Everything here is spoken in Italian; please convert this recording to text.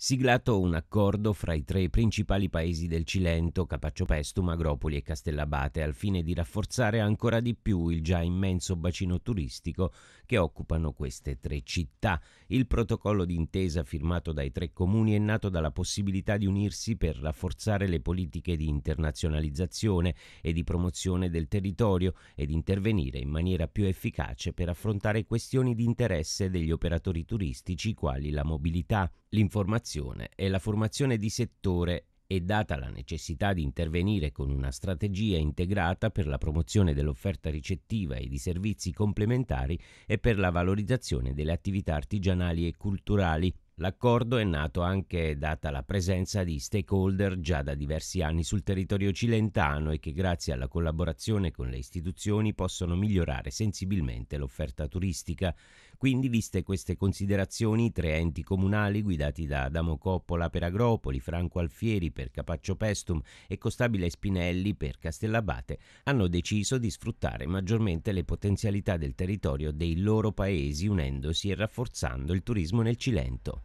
siglato un accordo fra i tre principali paesi del Cilento, Capaccio Capacciopestum, Agropoli e Castellabate, al fine di rafforzare ancora di più il già immenso bacino turistico che occupano queste tre città. Il protocollo d'intesa firmato dai tre comuni è nato dalla possibilità di unirsi per rafforzare le politiche di internazionalizzazione e di promozione del territorio ed intervenire in maniera più efficace per affrontare questioni di interesse degli operatori turistici quali la mobilità, l'informazione formazione e la formazione di settore e data la necessità di intervenire con una strategia integrata per la promozione dell'offerta ricettiva e di servizi complementari e per la valorizzazione delle attività artigianali e culturali L'accordo è nato anche data la presenza di stakeholder già da diversi anni sul territorio cilentano e che grazie alla collaborazione con le istituzioni possono migliorare sensibilmente l'offerta turistica. Quindi, viste queste considerazioni, tre enti comunali guidati da Adamo Coppola per Agropoli, Franco Alfieri per Capaccio Pestum e Costabile Spinelli per Castellabate, hanno deciso di sfruttare maggiormente le potenzialità del territorio dei loro paesi unendosi e rafforzando il turismo nel Cilento.